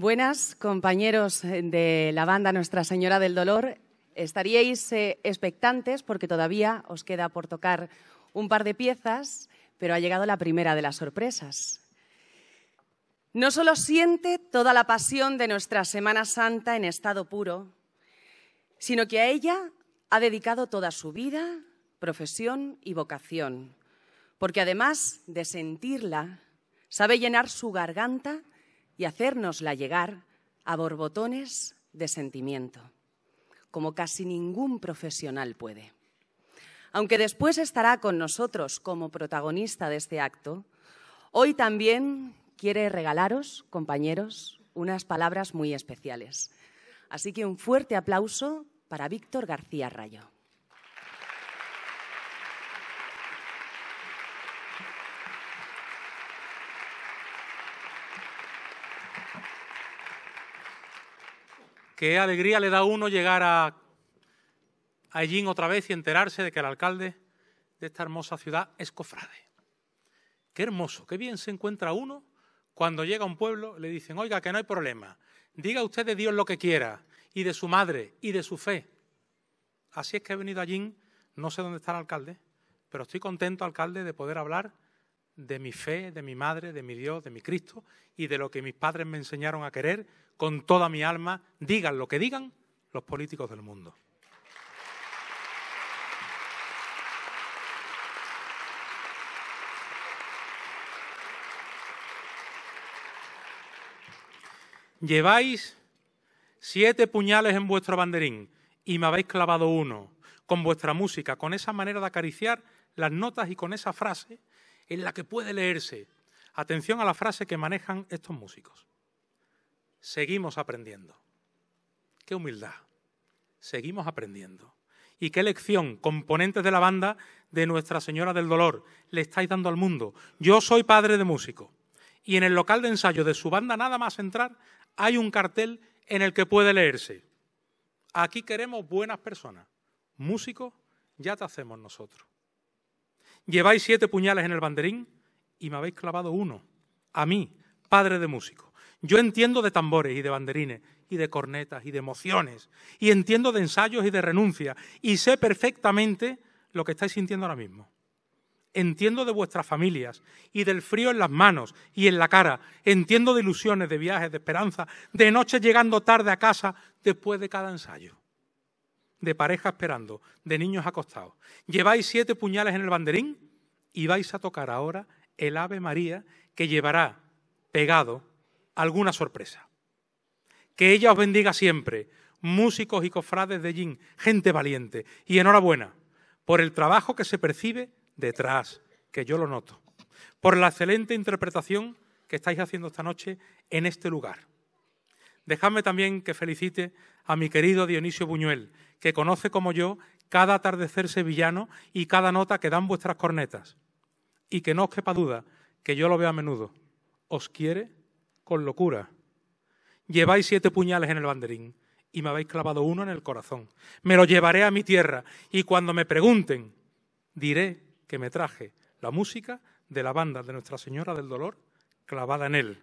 Buenas, compañeros eh, de la banda Nuestra Señora del Dolor. Estaríais eh, expectantes porque todavía os queda por tocar un par de piezas, pero ha llegado la primera de las sorpresas. No solo siente toda la pasión de nuestra Semana Santa en estado puro, sino que a ella ha dedicado toda su vida, profesión y vocación, porque además de sentirla, sabe llenar su garganta y hacérnosla llegar a borbotones de sentimiento, como casi ningún profesional puede. Aunque después estará con nosotros como protagonista de este acto, hoy también quiere regalaros, compañeros, unas palabras muy especiales. Así que un fuerte aplauso para Víctor García Rayo. qué alegría le da a uno llegar a Allí otra vez y enterarse de que el alcalde de esta hermosa ciudad es cofrade. Qué hermoso, qué bien se encuentra uno cuando llega a un pueblo, le dicen, oiga, que no hay problema, diga usted de Dios lo que quiera, y de su madre, y de su fe. Así es que he venido allí, no sé dónde está el alcalde, pero estoy contento, alcalde, de poder hablar de mi fe, de mi madre, de mi Dios, de mi Cristo y de lo que mis padres me enseñaron a querer con toda mi alma, digan lo que digan los políticos del mundo. Lleváis siete puñales en vuestro banderín y me habéis clavado uno con vuestra música, con esa manera de acariciar las notas y con esa frase en la que puede leerse. Atención a la frase que manejan estos músicos. Seguimos aprendiendo. Qué humildad. Seguimos aprendiendo. Y qué lección, componentes de la banda de Nuestra Señora del Dolor, le estáis dando al mundo. Yo soy padre de músico. Y en el local de ensayo de su banda, nada más entrar, hay un cartel en el que puede leerse. Aquí queremos buenas personas. Músicos, ya te hacemos nosotros. Lleváis siete puñales en el banderín y me habéis clavado uno, a mí, padre de músico. Yo entiendo de tambores y de banderines y de cornetas y de emociones y entiendo de ensayos y de renuncia y sé perfectamente lo que estáis sintiendo ahora mismo. Entiendo de vuestras familias y del frío en las manos y en la cara. Entiendo de ilusiones, de viajes, de esperanza, de noches llegando tarde a casa después de cada ensayo de pareja esperando, de niños acostados. Lleváis siete puñales en el banderín y vais a tocar ahora el Ave María que llevará pegado alguna sorpresa. Que ella os bendiga siempre, músicos y cofrades de Jin, gente valiente, y enhorabuena por el trabajo que se percibe detrás, que yo lo noto, por la excelente interpretación que estáis haciendo esta noche en este lugar. Dejadme también que felicite a mi querido Dionisio Buñuel, que conoce como yo cada atardecer sevillano y cada nota que dan vuestras cornetas. Y que no os quepa duda, que yo lo veo a menudo. Os quiere con locura. Lleváis siete puñales en el banderín y me habéis clavado uno en el corazón. Me lo llevaré a mi tierra y cuando me pregunten, diré que me traje la música de la banda de Nuestra Señora del Dolor clavada en él.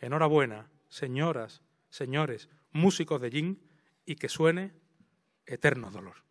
Enhorabuena, señoras señores, músicos de Jin, y que suene eterno dolor.